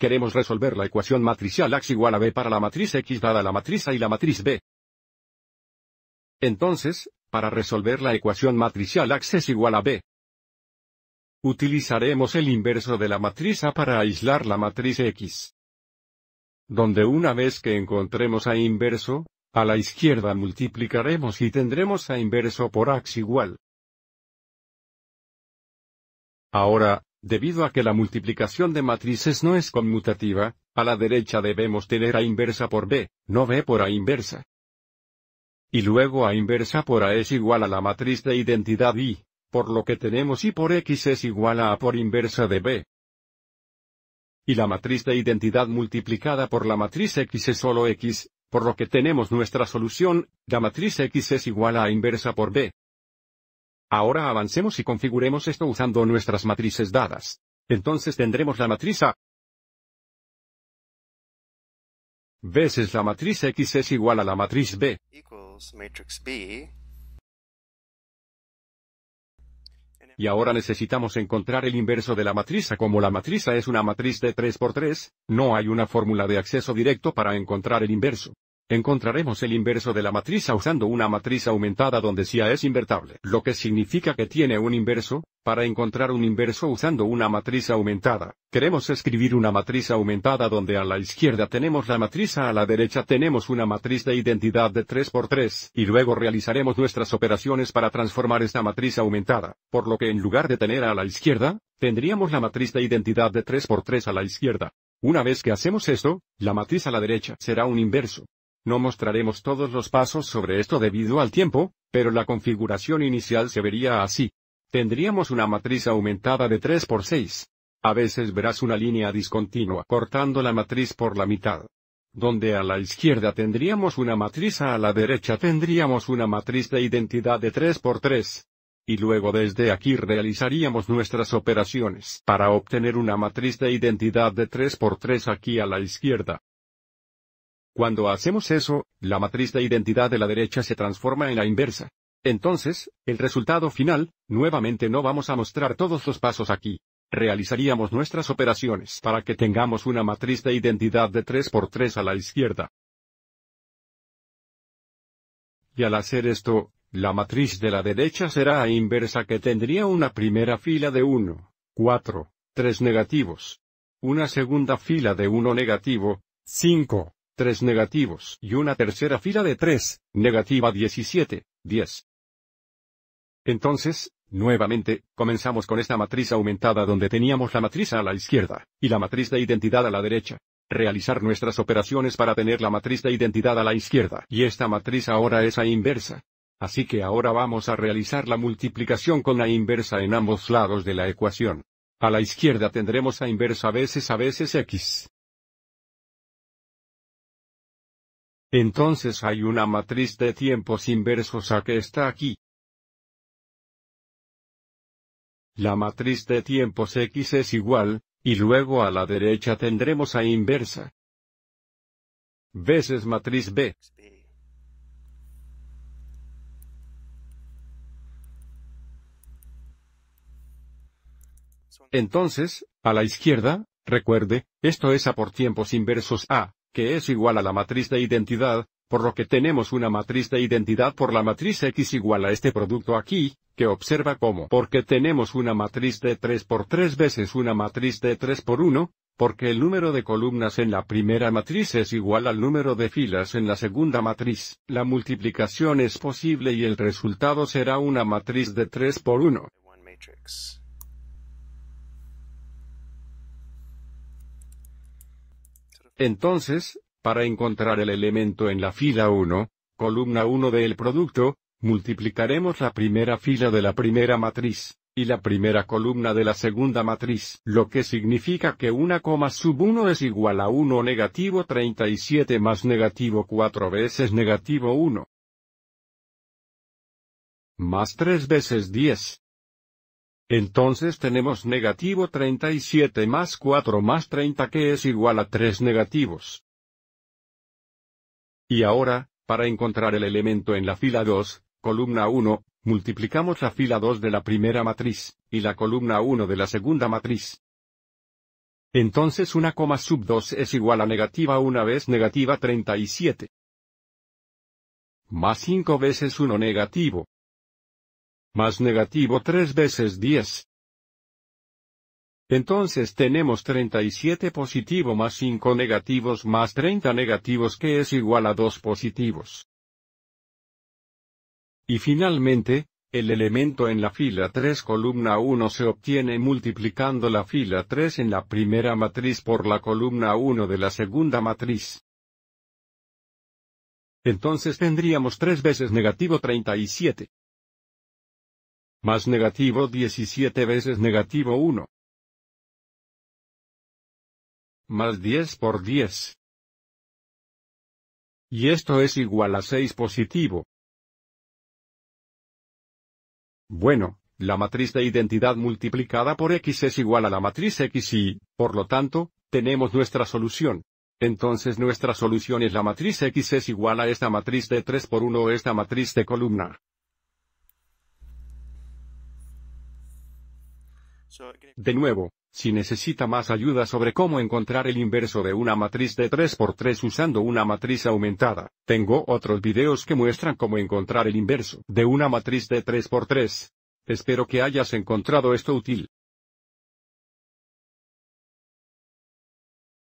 Queremos resolver la ecuación matricial Ax igual a B para la matriz X dada la matriz A y la matriz B. Entonces, para resolver la ecuación matricial Ax es igual a B. Utilizaremos el inverso de la matriz A para aislar la matriz X. Donde una vez que encontremos A inverso, a la izquierda multiplicaremos y tendremos A inverso por Ax igual. Ahora, Debido a que la multiplicación de matrices no es conmutativa, a la derecha debemos tener A inversa por B, no B por A inversa. Y luego A inversa por A es igual a la matriz de identidad Y, por lo que tenemos Y por X es igual a A por inversa de B. Y la matriz de identidad multiplicada por la matriz X es solo X, por lo que tenemos nuestra solución, la matriz X es igual a A inversa por B. Ahora avancemos y configuremos esto usando nuestras matrices dadas. Entonces tendremos la matriz A veces la matriz X es igual a la matriz B. Y ahora necesitamos encontrar el inverso de la matriz Como la matriz es una matriz de 3x3, no hay una fórmula de acceso directo para encontrar el inverso. Encontraremos el inverso de la matriz usando una matriz aumentada donde si A es invertible. Lo que significa que tiene un inverso, para encontrar un inverso usando una matriz aumentada, queremos escribir una matriz aumentada donde a la izquierda tenemos la matriz A, la derecha tenemos una matriz de identidad de 3x3, y luego realizaremos nuestras operaciones para transformar esta matriz aumentada, por lo que en lugar de tener A, a la izquierda, tendríamos la matriz de identidad de 3x3 a la izquierda. Una vez que hacemos esto, la matriz a la derecha será un inverso, no mostraremos todos los pasos sobre esto debido al tiempo, pero la configuración inicial se vería así. Tendríamos una matriz aumentada de 3 por 6. A veces verás una línea discontinua cortando la matriz por la mitad. Donde a la izquierda tendríamos una matriz a la derecha tendríamos una matriz de identidad de 3 por 3. Y luego desde aquí realizaríamos nuestras operaciones para obtener una matriz de identidad de 3 por 3 aquí a la izquierda. Cuando hacemos eso, la matriz de identidad de la derecha se transforma en la inversa. Entonces, el resultado final, nuevamente no vamos a mostrar todos los pasos aquí. Realizaríamos nuestras operaciones para que tengamos una matriz de identidad de 3 por 3 a la izquierda. Y al hacer esto, la matriz de la derecha será a inversa que tendría una primera fila de 1, 4, 3 negativos. Una segunda fila de 1 negativo, 5, tres negativos y una tercera fila de 3, negativa 17, 10. Entonces, nuevamente, comenzamos con esta matriz aumentada donde teníamos la matriz a la izquierda, y la matriz de identidad a la derecha. Realizar nuestras operaciones para tener la matriz de identidad a la izquierda, y esta matriz ahora es a inversa. Así que ahora vamos a realizar la multiplicación con la inversa en ambos lados de la ecuación. A la izquierda tendremos a inversa veces a veces x, Entonces hay una matriz de tiempos inversos a que está aquí. La matriz de tiempos x es igual, y luego a la derecha tendremos a inversa. Veces matriz B. Entonces, a la izquierda, recuerde, esto es A por tiempos inversos A que es igual a la matriz de identidad, por lo que tenemos una matriz de identidad por la matriz X igual a este producto aquí, que observa cómo porque tenemos una matriz de 3 por 3 veces una matriz de 3 por 1, porque el número de columnas en la primera matriz es igual al número de filas en la segunda matriz. La multiplicación es posible y el resultado será una matriz de 3 por 1. Entonces, para encontrar el elemento en la fila 1, columna 1 del producto, multiplicaremos la primera fila de la primera matriz, y la primera columna de la segunda matriz, lo que significa que 1, sub 1 es igual a 1 negativo 37 más negativo 4 veces negativo 1. Más 3 veces 10, entonces tenemos negativo 37 más 4 más 30 que es igual a 3 negativos. Y ahora, para encontrar el elemento en la fila 2, columna 1, multiplicamos la fila 2 de la primera matriz, y la columna 1 de la segunda matriz. Entonces 1, sub 2 es igual a negativa 1 vez negativa 37. Más 5 veces 1 negativo más negativo 3 veces 10. Entonces tenemos 37 positivo más 5 negativos más 30 negativos que es igual a 2 positivos. Y finalmente, el elemento en la fila 3 columna 1 se obtiene multiplicando la fila 3 en la primera matriz por la columna 1 de la segunda matriz. Entonces tendríamos 3 veces negativo 37. Más negativo 17 veces negativo 1. Más 10 por 10. Y esto es igual a 6 positivo. Bueno, la matriz de identidad multiplicada por X es igual a la matriz X y, por lo tanto, tenemos nuestra solución. Entonces nuestra solución es la matriz X es igual a esta matriz de 3 por 1 o esta matriz de columna. De nuevo, si necesita más ayuda sobre cómo encontrar el inverso de una matriz de 3x3 usando una matriz aumentada, tengo otros videos que muestran cómo encontrar el inverso de una matriz de 3x3. Espero que hayas encontrado esto útil.